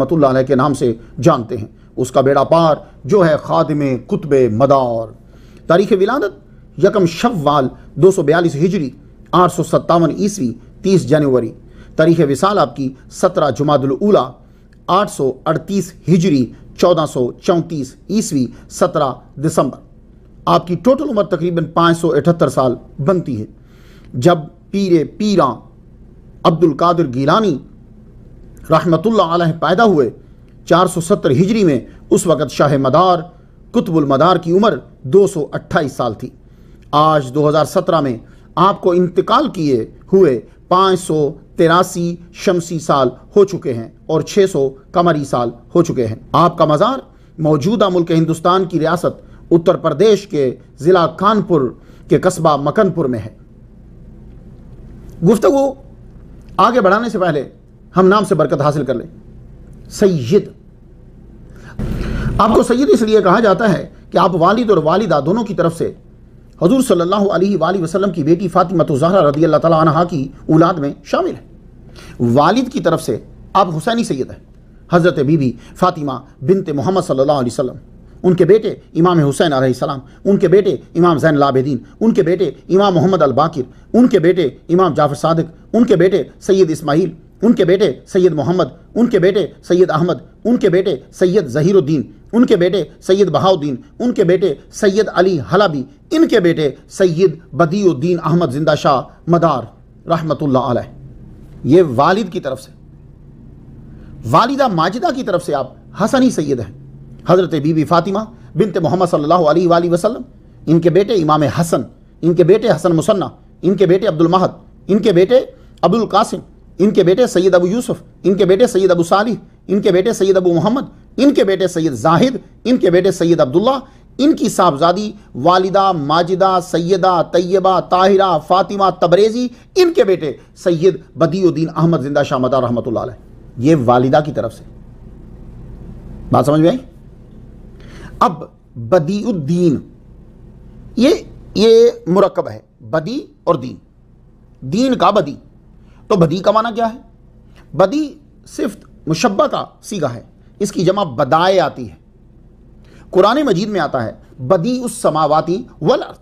रहमतुल्लाह के नाम से जानते हैं उसका बेड़ा पार जो है खादम कुतब मदार तारीख विलादत यकम शव्वाल दो सौ बयालीस हिजरी आठ सौ सत्तावन ईस्वी तीस जनवरी तारीख विसाल आपकी सत्रह जुमादला आठ सौ अड़तीस हिजरी चौदह सौ चौंतीस ईस्वी सत्रह दिसंबर आपकी टोटल उम्र तकरीबन पाँच सौ अठहत्तर साल बनती है जब पीर पीरा अब्दुल कादिर गिलानी रहमतुल्लाह पैदा हुए 470 हिजरी में उस वक़्त शाह मदार कुतबुल मदार की उम्र 228 साल थी आज 2017 में आपको इंतकाल किए हुए पाँच सौ तिरासी शमसी साल हो चुके हैं और 600 कमरी साल हो चुके हैं आपका मज़ार मौजूदा मुल्क हिंदुस्तान की रियासत उत्तर प्रदेश के ज़िला कानपुर के कस्बा मकनपुर में है गुफ्तु आगे बढ़ाने से पहले हम नाम से बरकत हासिल कर लें सैयद आपको सैयद इसलिए कहा जाता है कि आप वालिद और वालिदा दोनों की तरफ से हजूर सल्लल्लाहु अलैहि वसल्लम की बेटी फातिमा जहरा रदी अल्लाह की औलाद में शामिल है वालिद की तरफ से आप हुसैनी सैद हैं हज़रत बीबी फातिमा बिनते मोहम्मद सल्लल्लाहु अलैहि वसल्लम उनके बेटे इमाम हुसैन सलाम उनके बेटे इमाम जैन लाबेदीन उनके बेटे इमाम मोहम्मद अलबाकिर उनके बेटे इमाम जाफर सदक उनके बेटे सैयद इस्माइल उनके बेटे सैयद मोहम्मद उनके बेटे सैयद अहमद उनके बेटे सैयद जहीरुद्दीन उनके बेटे सैयद बहाउद्दीन उनके बेटे सैयद अली हलाबी इनके बेटे सैयद बदीउद्दीन अहमद जिंदा शाह मदार रहमतुल्लाह अलैह ये वालिद की तरफ से वालिदा माजिदा की तरफ से आप हसनी सैयद हैं हज़रत बीबी फ़ातिमा बिनते मोहम्मद सल्लल्लाहु अलैहि वसल्लम इनके बेटे इमाम हसन इनके बेटे हसन मुसन्ना इनके बेटे अब्दुल महद इनके बेटे अब्दुल कासिम इनके बेटे सैयद अबू यूसुफ इनके बेटे सैयद अबू साली इनके बेटे सैयद अबू मोहम्मद इनके बेटे सैयद जाहिद इनके बेटे सैयद अब्दुल्ला इनकी साहबजादी वालिदा माजिदा सैयदा तैयबा ताहिरा फातिमा तबरेज़ी इनके बेटे सैयद बदीउद्दीन अहमद जिंदा शाहमदा रहमत ये वालिदा की तरफ से बात समझ में आई अब बदीउद्दीन ये ये मुरकब है बदी और दीन दीन का बदी तो बदी का माना क्या है बदी सिर्फ मुशब्बा का सीगा है इसकी जमा बदाए आती है कुरान मजीद में आता है बदी उस समावाती वल अर्थ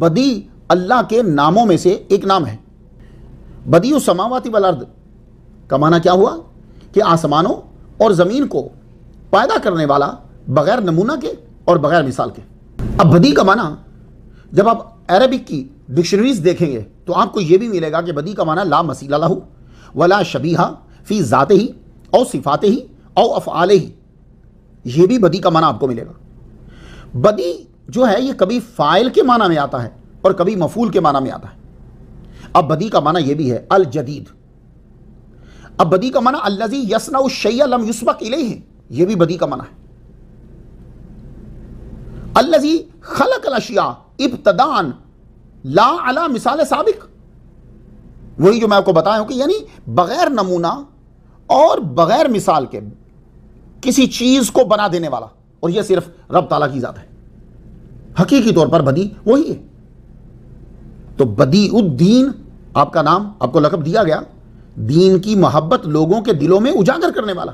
बदी अल्लाह के नामों में से एक नाम है बदी उस समावाती वल अर्थ का माना क्या हुआ कि आसमानों और ज़मीन को पैदा करने वाला बगैर नमूना के और बगैर मिसाल के अब बदी का माना जब आप अरबिक की डिक्शनरीज देखेंगे तो आपको यह भी मिलेगा कि बदी का माना ला मसीला लाहू वला शबीहा फ़ी ज़ाते ही और सिफाते ही और अफ़ाले ही यह भी बदी का माना आपको मिलेगा बदी जो है ये कभी फ़ाइल के माना में आता है और कभी मफूल के माना में आता है अब बदी का माना यह भी है अल जदीद अब बदी का माना अल्लाजी यसना शैया लम इले है यह भी बदी का माना है अल्लाजी खलक अशिया इब्तदान ला अला मिसाल सबक वही जो मैं आपको बताया हूं कि यानी बगैर नमूना और बगैर मिसाल के किसी चीज को बना देने वाला और यह सिर्फ रब ताला की जात है हकीकी तौर पर बदी वही है तो बदी उद्दीन आपका नाम आपको लकब दिया गया दीन की मोहब्बत लोगों के दिलों में उजागर करने वाला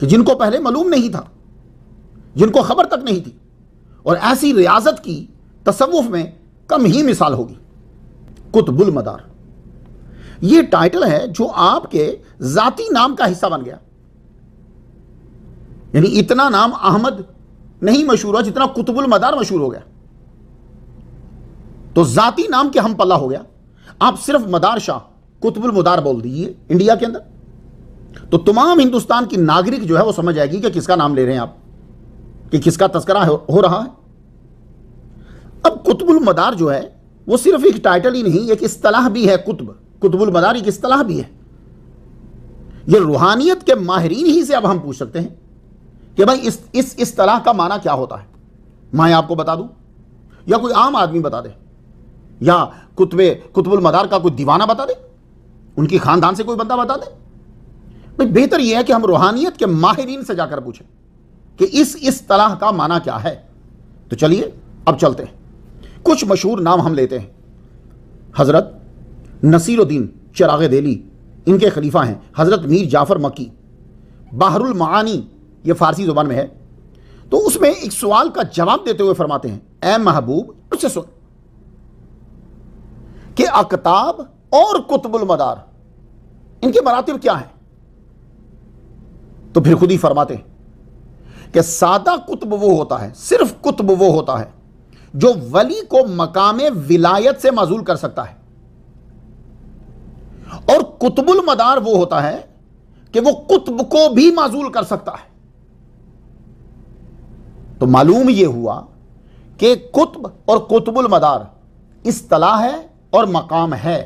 कि जिनको पहले मालूम नहीं था जिनको खबर तक नहीं थी और ऐसी रियाजत की तसवुफ में कम ही मिसाल होगी कुतबुल मदार यह टाइटल है जो आपके जाती नाम का हिस्सा बन गया यानी इतना नाम अहमद नहीं मशहूर हुआ जितना कुतुबुल मदार मशहूर हो गया तो जाती नाम के हम पल्ला हो गया आप सिर्फ मदार शाह कुतुबुल मदार बोल दीजिए इंडिया के अंदर तो तमाम हिंदुस्तान की नागरिक जो है वो समझ आएगी कि किसका नाम ले रहे हैं आप कि किसका तस्करा हो रहा है अब कुतुबुल मदार जो है वो सिर्फ एक टाइटल ही नहीं एक इस्तलाह भी है कुतुब कुतुबुल मदार एक इस्तलाह भी है ये रूहानियत के माहरीन ही से अब हम पूछ सकते हैं कि भाई इस इस इस्तलाह का माना क्या होता है मैं आपको बता दूं या कोई आम आदमी बता दे या कुतबे कुतुबुल मदार का कोई दीवाना बता दे उनकी खानदान से कोई बंदा बता दे भाई बेहतर यह है कि हम रूहानियत के माहरीन से जाकर पूछें कि इस इस तलाह का माना क्या है तो चलिए अब चलते हैं कुछ मशहूर नाम हम लेते हैं हज़रत नसीरुद्दीन चराग दिली इनके खलीफा हैं हज़रत मीर जाफ़र मकी बाहरुल मानी ये फ़ारसी ज़ुबान में है तो उसमें एक सवाल का जवाब देते हुए फरमाते हैं ए महबूब उससे सुन कि अकताब और कुतबुल मदार इनके मरातब क्या हैं तो फिर खुद ही फरमाते हैं कि सादा कुतब वो होता है सिर्फ कुतब वो होता है जो वली को मकाम विलायत से माजूल कर सकता है और कुतबुल मदार वो होता है कि वो कुतब को भी माजूल कर सकता है तो मालूम यह हुआ कि कुतब और कुतबुल मदार इस तला है और मकाम है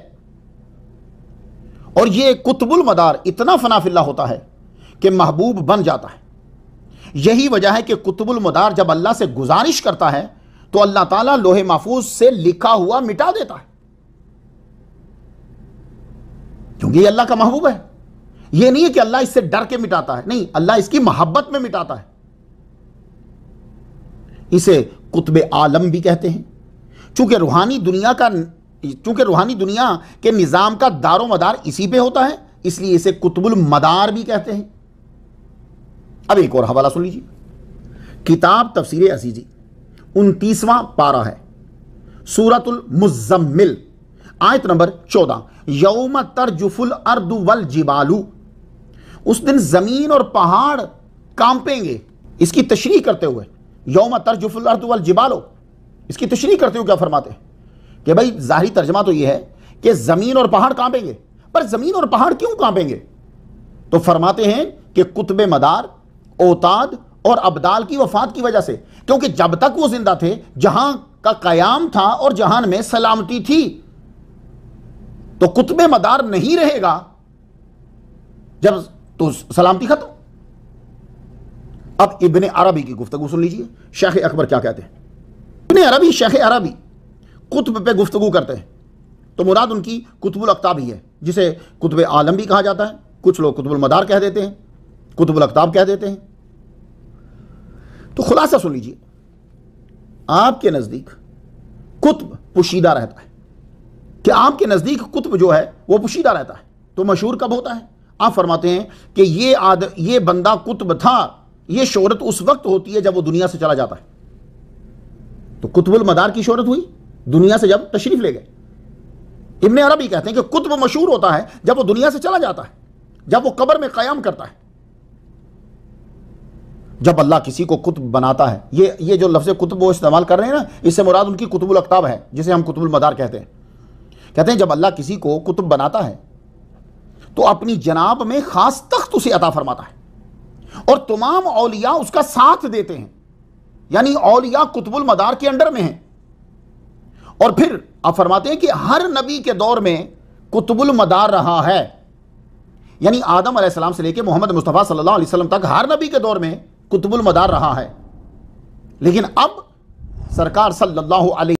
और यह कुतबुल मदार इतना फनाफिल्ला होता है कि महबूब बन जाता है यही वजह है कि कुतबुल मदार जब अल्लाह से गुजारिश करता है तो अल्लाह ताला लोहे महफूज से लिखा हुआ मिटा देता है क्योंकि ये अल्लाह का महबूब है ये नहीं है कि अल्लाह इससे डर के मिटाता है नहीं अल्लाह इसकी मोहब्बत में मिटाता है इसे कुतब आलम भी कहते हैं चूंकि रूहानी दुनिया का चूंकि रूहानी दुनिया के निज़ाम का दारो मदार इसी पे होता है इसलिए इसे कुतबुल मदार भी कहते हैं अब एक और हवाला सुन लीजिए किताब तफसीर अजीजी उनतीसवां पारा है सूरतुल मुजम्मिल आयत नंबर चौदह यौम तरजुफुल अर्द वल जिबालू उस दिन जमीन और पहाड़ कांपेंगे इसकी तशरी करते हुए यौम तरजुफुल अर्द वल जिबालो इसकी तशरी करते हुए क्या फरमाते हैं कि भाई जाहरी तर्जमा तो यह है कि ज़मीन और पहाड़ कांपेंगे पर ज़मीन और पहाड़ क्यों कांपेंगे तो फरमाते हैं कि कुतब मदार ओताद और अब्दाल की वफात की वजह से क्योंकि जब तक वो जिंदा थे जहां का कयाम था और जहान में सलामती थी तो कुतब मदार नहीं रहेगा जब तो सलामती खत्म अब इबन अरबी की गुफ्तु सुन लीजिए शेख अकबर क्या कहते हैं इबन अरबी शेख अरबी कुतब पे गुफ्तु करते हैं तो मुराद उनकी कुतबुल अकताब ही है जिसे कुतब आलम भी कहा जाता है कुछ लोग कुतबुल मदार कह देते हैं कुतबुल अकताब कह देते हैं तो खुलासा सुन लीजिए आपके नज़दीक कुतब पुशीदा रहता है कि आपके नज़दीक कुतब जो है वो पुशीदा रहता है तो मशहूर कब होता है आप फरमाते हैं कि ये आद ये बंदा कुतब था ये शोहरत उस वक्त होती है जब वो दुनिया से चला जाता है तो कुतुबुल मदार की शोहरत हुई दुनिया से जब तशरीफ ले गए इबन अरबी कहते हैं कि कुतब मशहूर होता है जब वो दुनिया से चला जाता है जब वो कब्र में क़याम करता है जब अल्लाह किसी को कुतुब बनाता है ये ये जो लफ्ज़ कुतुब वो इस्तेमाल कर रहे हैं ना इससे मुराद उनकी कुतुबुल अकताब है जिसे हम कुतुबुल मदार कहते हैं कहते हैं जब अल्लाह किसी को कुतुब बनाता है तो अपनी जनाब में ख़ास तख्त उसे अता फरमाता है और तमाम अलिया उसका साथ देते हैं यानी अलिया कुतुबुल मदार के अंडर में है और फिर आप फरमाते हैं कि हर नबी के दौर में कुतुबुल मदार रहा है यानी आदम सलाम से लेकर मोहम्मद मुस्तफ़ा सल्लल्लाहु अलैहि वसल्लम तक हर नबी के दौर में कुतुबुल मदार रहा है लेकिन अब सरकार सल्लल्लाहु अलैहि